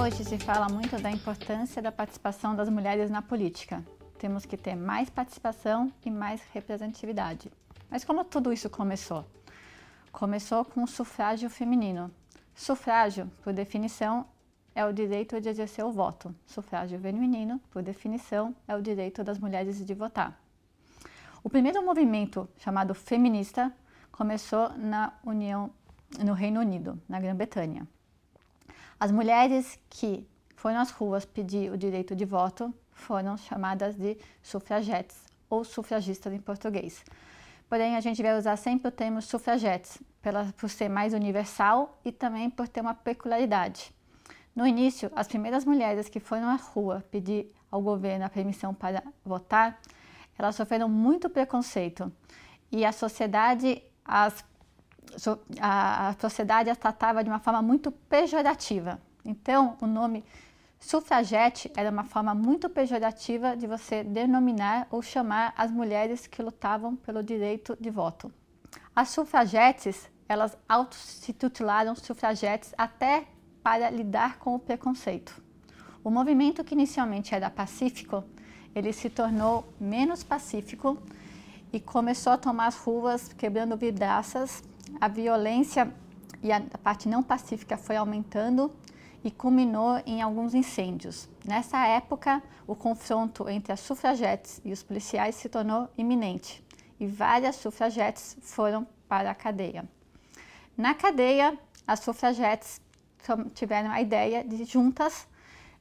Hoje se fala muito da importância da participação das mulheres na política. Temos que ter mais participação e mais representatividade. Mas como tudo isso começou? Começou com o sufrágio feminino. Sufrágio, por definição, é o direito de exercer o voto. Sufrágio feminino, por definição, é o direito das mulheres de votar. O primeiro movimento, chamado feminista, começou na União, no Reino Unido, na Grã-Bretanha. As mulheres que foram às ruas pedir o direito de voto foram chamadas de sufragetes ou sufragistas em português. Porém, a gente vai usar sempre o termo sufragetes, pela, por ser mais universal e também por ter uma peculiaridade. No início, as primeiras mulheres que foram à rua pedir ao governo a permissão para votar, elas sofreram muito preconceito e a sociedade as a, a sociedade a é tratava de uma forma muito pejorativa. Então, o nome sufragete era é uma forma muito pejorativa de você denominar ou chamar as mulheres que lutavam pelo direito de voto. As sufragetes, elas auto-se sufragetes até para lidar com o preconceito. O movimento que inicialmente era pacífico, ele se tornou menos pacífico e começou a tomar as ruas quebrando vidraças a violência e a parte não pacífica foi aumentando e culminou em alguns incêndios. Nessa época, o confronto entre as sufragetes e os policiais se tornou iminente e várias sufragetes foram para a cadeia. Na cadeia, as sufragetes tiveram a ideia de juntas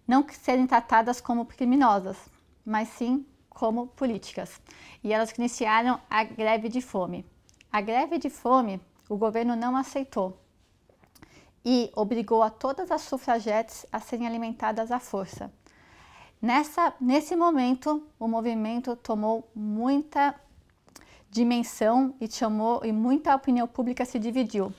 não serem tratadas como criminosas, mas sim como políticas. E elas iniciaram a greve de fome. A greve de fome o governo não aceitou e obrigou a todas as sufragetes a serem alimentadas à força. Nessa, nesse momento, o movimento tomou muita dimensão e chamou e muita opinião pública se dividiu,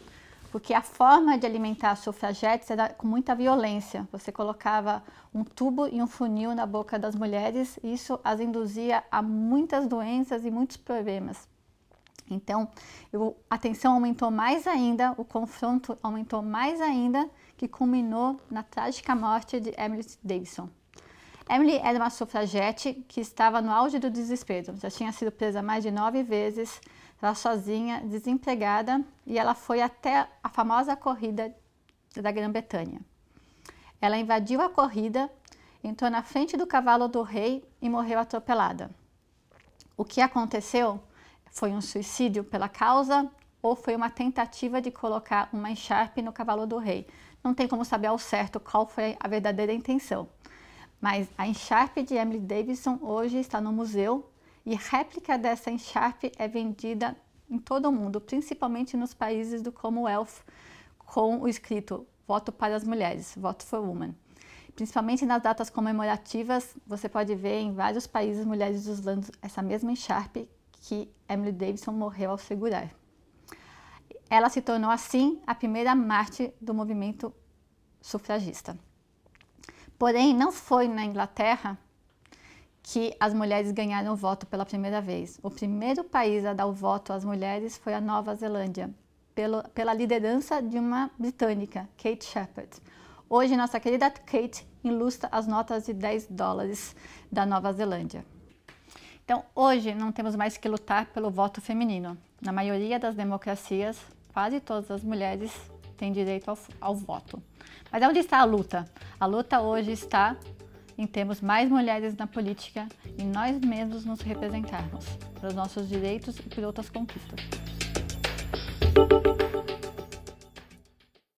porque a forma de alimentar sufragetes era com muita violência. Você colocava um tubo e um funil na boca das mulheres, e isso as induzia a muitas doenças e muitos problemas. Então, eu, a tensão aumentou mais ainda, o confronto aumentou mais ainda, que culminou na trágica morte de Emily Davidson. Emily era uma sufragete que estava no auge do desespero. Já tinha sido presa mais de nove vezes, ela sozinha, desempregada, e ela foi até a famosa corrida da Grã-Bretanha. Ela invadiu a corrida, entrou na frente do cavalo do rei e morreu atropelada. O que aconteceu foi um suicídio pela causa ou foi uma tentativa de colocar uma encharpe no cavalo do rei? Não tem como saber ao certo qual foi a verdadeira intenção. Mas a encharpe de Emily Davidson hoje está no museu e réplica dessa encharpe é vendida em todo o mundo, principalmente nos países do Commonwealth, com o escrito Voto para as Mulheres, Voto for Women. Principalmente nas datas comemorativas, você pode ver em vários países mulheres usando essa mesma encharpe que Emily Davidson morreu ao segurar. Ela se tornou assim a primeira mártir do movimento sufragista. Porém, não foi na Inglaterra que as mulheres ganharam o voto pela primeira vez. O primeiro país a dar o voto às mulheres foi a Nova Zelândia, pelo, pela liderança de uma britânica, Kate Shepard. Hoje, nossa querida Kate ilustra as notas de 10 dólares da Nova Zelândia. Então, hoje não temos mais que lutar pelo voto feminino. Na maioria das democracias, quase todas as mulheres têm direito ao, ao voto. Mas onde está a luta? A luta hoje está em termos mais mulheres na política e nós mesmos nos representarmos pelos nossos direitos e por outras conquistas.